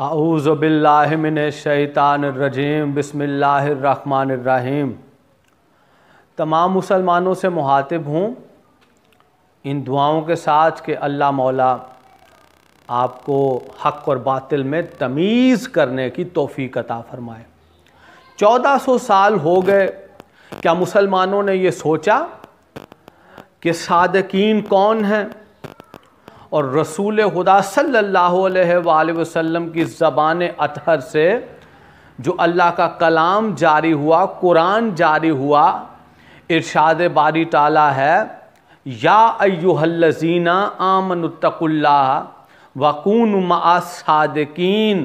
आऊज़बिल्लिमिन शैतान रजीम बसमीम तमाम मुसलमानों से मुहातिब हूँ इन दुआओं के साथ कि अल्लाह मौला आपको हक और बातिल में तमीज़ करने की तोफ़ी अता फ़रमाए चौदह सौ साल हो गए क्या मुसलमानों ने ये सोचा कि सादकीन कौन हैं और रसूल खुदा सल्ला वसम की ज़बान अतहर से जो अल्लाह का कलाम जारी हुआ कुरान जारी हुआ इरशाद बारी ताला है या अयुहल्लजीना आमनतकुल्ला वकून मासादकिन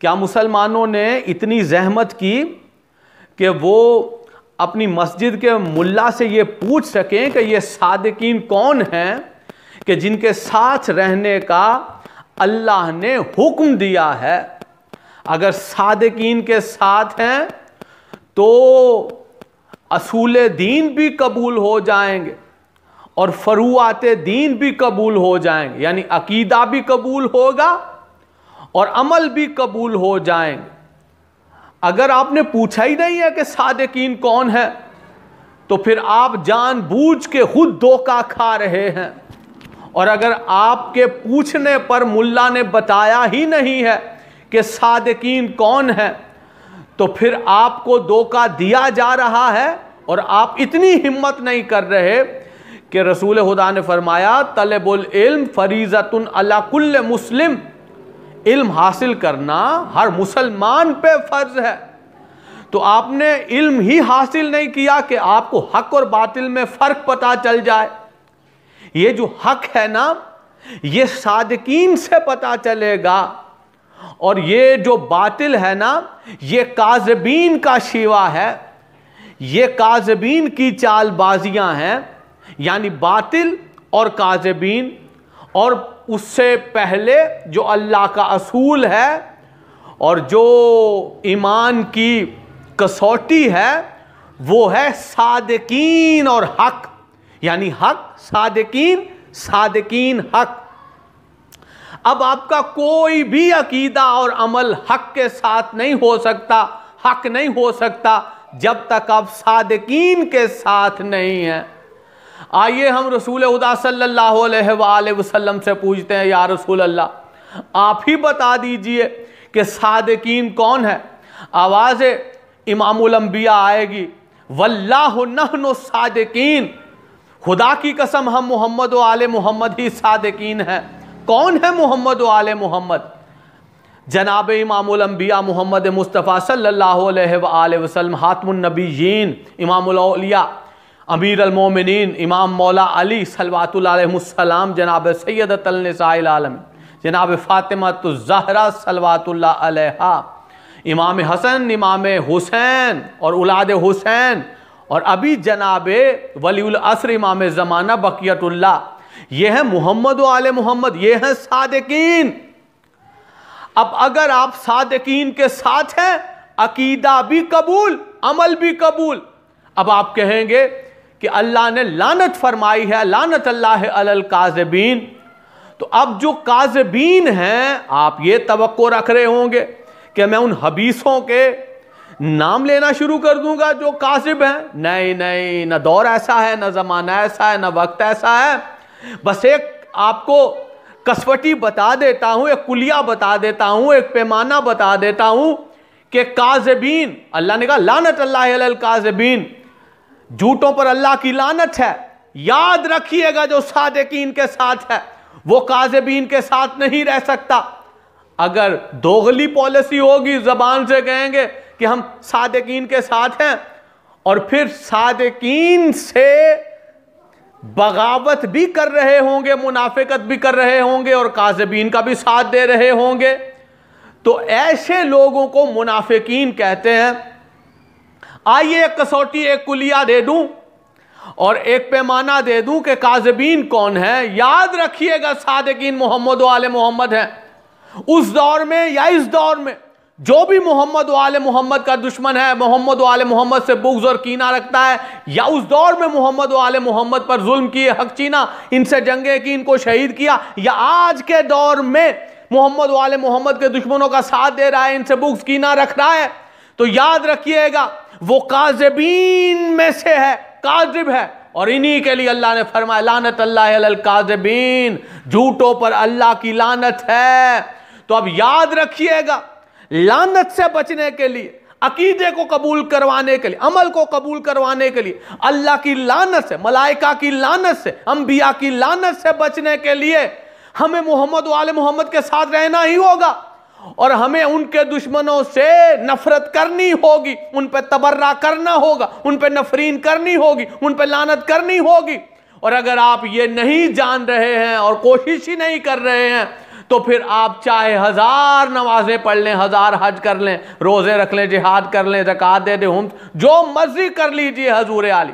क्या मुसलमानों ने इतनी जहमत की कि वो अपनी मस्जिद के मुल्ला से ये पूछ सकें कि ये सादकिन कौन हैं कि जिनके साथ रहने का अल्लाह ने हुक्म दिया है अगर सादकिन के साथ हैं तो असूल दीन भी कबूल हो जाएंगे और फरूआत दीन भी कबूल हो जाएंगे यानी अकीदा भी कबूल होगा और अमल भी कबूल हो जाएंगे अगर आपने पूछा ही नहीं है कि सादकिन कौन है तो फिर आप जानबूझ के खुद धोखा खा रहे हैं और अगर आपके पूछने पर मुल्ला ने बताया ही नहीं है कि सादकिन कौन है तो फिर आपको धोखा दिया जा रहा है और आप इतनी हिम्मत नहीं कर रहे कि रसूल खुदा ने फरमाया तलबुल इल्म फरीजतन अलाकुल्ल मुस्लिम इल्म हासिल करना हर मुसलमान पे फ़र्ज है तो आपने इल्म ही हासिल नहीं किया कि आपको हक और बातिल में फ़र्क पता चल जाए ये जो हक है ना ये सादकीन से पता चलेगा और ये जो बातिल है ना ये काजबीन का शिवा है ये काजबीन की चालबाजियां हैं यानी बातिल और काजबीन और उससे पहले जो अल्लाह का असूल है और जो ईमान की कसौटी है वो है सादकीन और हक यानी हक सादकिन सादकिन हक अब आपका कोई भी अकीदा और अमल हक के साथ नहीं हो सकता हक नहीं हो सकता जब तक आप सादकिन के साथ नहीं हैं आइए हम रसूल उदा सल्ला वसलम से पूछते हैं या रसूल अल्लाह आप ही बता दीजिए कि सादकिन कौन है आवाज़ इमामबिया आएगी वल्लाह नहनो सादकिन खुदा की कसम हम मोहम्मद आल मोहम्मद ही सादकिन हैं कौन है मोहम्मद आल मोहम्मद जनाब इमामबिया मोहम्मद मुस्तफ़ा सल्ला वसलम हातमनबीन इमामिया अमीर अलमोमिन इमाम मौला अली सलवातम जनाब सैद तलसाम जनाब फ़ातिमा जहरा सलवातल्ला इमाम हसन इमाम हुसैन और उलाद हुसैन और अभी जनाब वलीउल असर इमाम ज़माना बकियतुल्ला ये है मोहम्मद आल मोहम्मद ये है सादकिन अब अगर आप सादकिन के साथ हैं अकीदा भी कबूल अमल भी कबूल अब आप कहेंगे कि अल्लाह ने लानत फरमाई है लानत अल्लाह अल काजबीन तो अब जो काजबीन हैं आप ये तो रख रहे होंगे कि मैं उन हबीसों के नाम लेना शुरू कर दूंगा जो काजिब है नहीं नहीं ना दौर ऐसा है ना ज़माना ऐसा है ना वक्त ऐसा है बस एक आपको कसवटी बता देता हूं एक कुलिया बता देता हूं एक पैमाना बता देता हूं कि काजबीन अल्लाह ने कहा लानत अल्लाह काजबीन झूठों पर अल्लाह की लानत है याद रखिएगा जो सादकिन के साथ है वो काजबीन के साथ नहीं रह सकता अगर दोगली पॉलिसी होगी जबान से कहेंगे कि हम सादकिन के साथ हैं और फिर सादकिन से बगावत भी कर रहे होंगे मुनाफिकत भी कर रहे होंगे और काजबीन का भी साथ दे रहे होंगे तो ऐसे लोगों को मुनाफिकीन कहते हैं आइए एक कसौटी एक कुलिया दे दूं और एक पैमाना दे दूं कि काजबीन कौन है याद रखिएगा सादकिन मोहम्मद वाले मोहम्मद हैं उस दौर में या इस दौर में जो भी मोहम्मद वाले मोहम्मद का दुश्मन है मोहम्मद वाले मोहम्मद से बुग्ज और कीना रखता है या उस दौर में मोहम्मद वाले मोहम्मद पर जुल्म किए हक चीना इनसे जंगे की इनको शहीद किया या आज के दौर में मोहम्मद वाले मोहम्मद के दुश्मनों का साथ दे रहा है इनसे बुग्ज कीना रख रहा है तो याद रखिएगा वो काजबीन में से है काजिब है और इन्हीं के लिए अल्लाह ने फरमाया लानत अल्लाह काजबीन झूठों पर अल्लाह की लानत है तो अब याद रखिएगा लानत से बचने के लिए अकीदे को कबूल करवाने के लिए अमल को कबूल करवाने के लिए अल्लाह की लानत से मलाइका की लानत से अम्बिया की लानत से बचने के लिए हमें मोहम्मद वाले मोहम्मद के साथ रहना ही होगा और हमें उनके दुश्मनों से नफरत करनी होगी उन पर तबर्रा करना होगा उन पर नफरीन करनी होगी उन पर लानत करनी होगी और अगर आप ये नहीं जान रहे हैं और कोशिश ही नहीं कर रहे हैं तो फिर आप चाहे हज़ार नमाजें पढ़ लें हज़ार हज कर लें रोज़े रख लें जिहाद कर लें जक़ात दे दे हम जो मर्जी कर लीजिए हजूर आली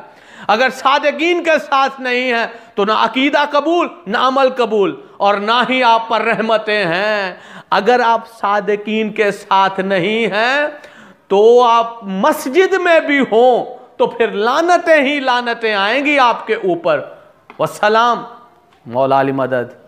अगर सादगीन के साथ नहीं है तो ना अकीदा कबूल ना अमल कबूल और ना ही आप पर रहमतें हैं अगर आप सादकिन के साथ नहीं हैं तो आप मस्जिद में भी हों तो फिर लानतें ही लानतें आएंगी आपके ऊपर वसलाम मौलाली मदद